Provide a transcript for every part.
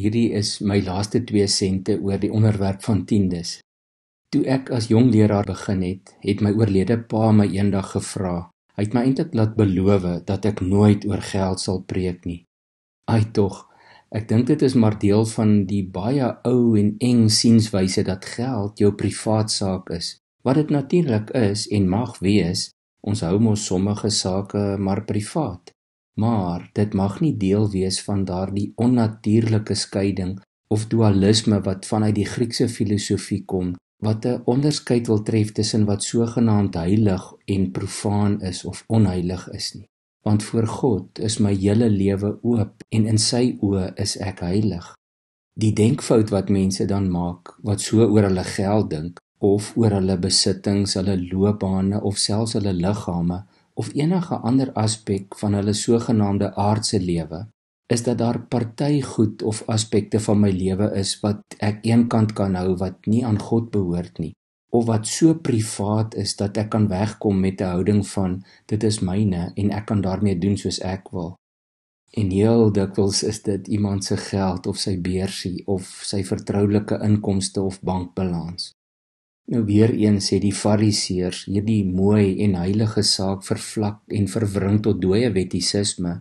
Hierdie is my laaste 2 sente oor die onderwerp van tiendes. Toe ek as jong leraar begin het, het my oorlede pa my eendag gevra. Hy het my eintlik laat beloof dat ek nooit oor geld sal preek nie. Ai tog, ek dink dit is maar deel van die baie ou en eng sienswyse dat geld jou privaat saak is. Wat dit natuurlik is en mag wees, ons hou mos sommige sake maar privaat maar dit mag nie deel wees van daardie onnatuurlike skeiding of dualisme wat vanuit die Griekse filosofie kom wat 'n onderskeid wil tref tussen wat sogenaamd heilig en profaan is of onheilig is nie want voor God is my hele lewe oop en in sy oë is ek heilig die denkfout wat mense dan maak wat so oor hulle geld dink of oor hulle besittings hulle loopbane of selfs hulle liggame of enige ander aspek van hulle sogenaamde aardse lewe, is dat daar party goed of aspekte van my lewe is wat ek eenkant kan hou wat nie aan God behoort nie of wat so privaat is dat ek kan wegkom met 'n houding van dit is myne en ek kan daarmee doen soos ek wil. En heel dikwels is dit iemand se geld of sy beursie of sy vertroulike inkomste of bankbalans. Nou weer een sê die Fariseërs hierdie mooi en heilige saak vervlak en verwring tot dooie wettisisme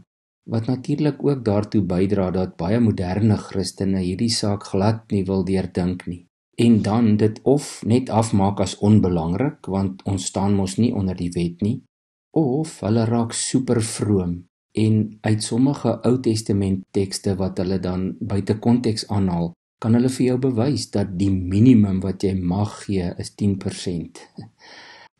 wat natuurlik ook daartoe bydra dat baie moderne Christene hierdie saak glad nie wil deurdink nie en dan dit of net afmaak as onbelangrik want ons staan mos nie onder die wet nie of hulle raak super vroom en uit sommige Ou Testament tekste wat hulle dan buite konteks aanhaal kan hulle vir jou bewys dat die minimum wat jy mag gee is 10%.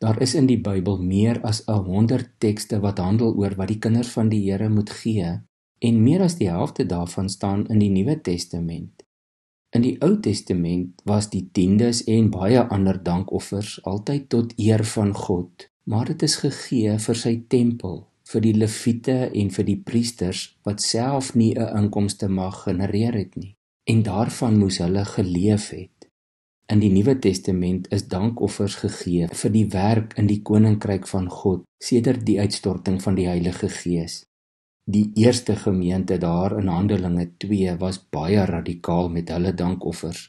Daar is in die Bybel meer as 100 tekste wat handel oor wat die kinders van die Here moet gee en meer as die helfte daarvan staan in die Nuwe Testament. In die Ou Testament was die tiendes en baie ander dankoffers altyd tot eer van God, maar dit is gegee vir sy tempel vir die leviete en vir die priesters wat self nie 'n inkomste mag genereer het nie en daarvan moes hulle geleef het. In die Nuwe Testament is dankoffers gegee vir die werk in die koninkryk van God sedert die uitstorting van die Heilige Gees. Die eerste gemeente daar in Handelinge 2 was baie radikaal met hulle dankoffers.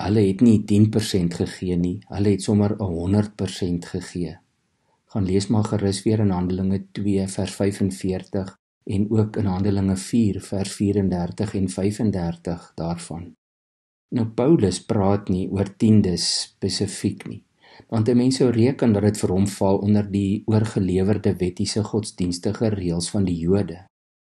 Hulle het nie 10% gegee nie, hulle het sommer 100% gegee. Gaan lees maar gerus weer in Handelinge 2 vers 45 en ook in Handelinge 4 vers 34 en 35 daarvan. Nou Paulus praat nie oor tiendes spesifiek nie, want mense sou reken dat dit vir hom val onder die oorgelewerde wettiese godsdienstige reëls van die Jode.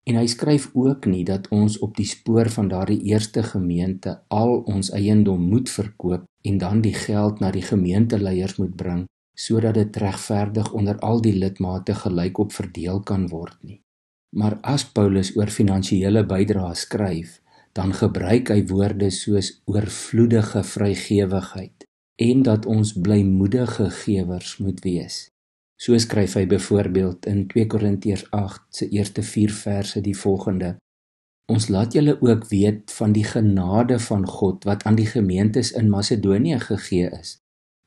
En hy skryf ook nie dat ons op die spoor van daardie eerste gemeente al ons eiendom moet verkoop en dan die geld na die gemeenteleiers moet bring sodat dit regverdig onder al die lidmate gelyk op verdeel kan word nie. Maar as Paulus oor finansiële bydraes skryf, dan gebruik hy woorde soos oorvloedige vrygewigheid en dat ons blymoedige gewers moet wees. So skryf hy byvoorbeeld in 2 Korintiërs 8 se eerste 4 verse die volgende: Ons laat julle ook weet van die genade van God wat aan die gemeentes in Macedonië gegee is,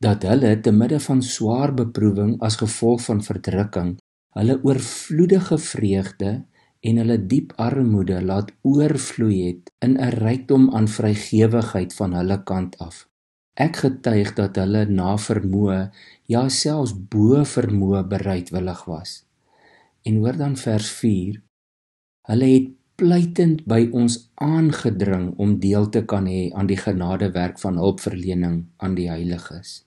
dat hulle te midde van swaar beproewing as gevolg van verdrukking Hulle oorvloedige vreugde en hulle diep armoede laat oorvloei het in 'n rykdom aan vrygewigheid van hulle kant af. Ek getuig dat hulle na vermoë, ja selfs bo vermoë bereidwillig was. En hoor dan vers 4. Hulle het pleitend by ons aangedring om deel te kan hê aan die genadewerk van hulpverlening aan die heiliges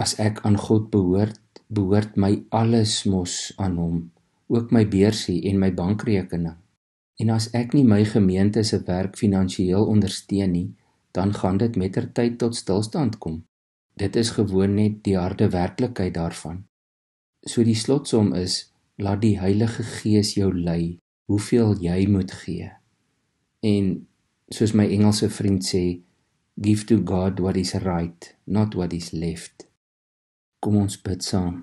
as ek aan God behoort, behoort my alles mos aan hom, ook my beursie en my bankrekening. En as ek nie my gemeente se werk finansiëel ondersteun nie, dan gaan dit mettertyd tot stilstand kom. Dit is gewoon net die harde werklikheid daarvan. So die slotsom is: laat die Heilige Gees jou lei hoeveel jy moet gee. En soos my Engelse vriend sê, give to God what is right, not what is left. Kom ons bid saam.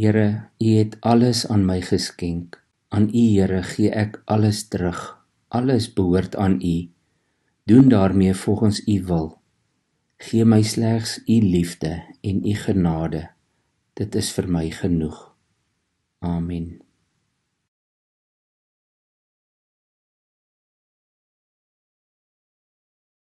Here, U het alles aan my geskenk. Aan U, Here, gee ek alles terug. Alles behoort aan U. Doen daarmee volgens U wil. Gee my slegs U liefde en U genade. Dit is vir my genoeg. Amen.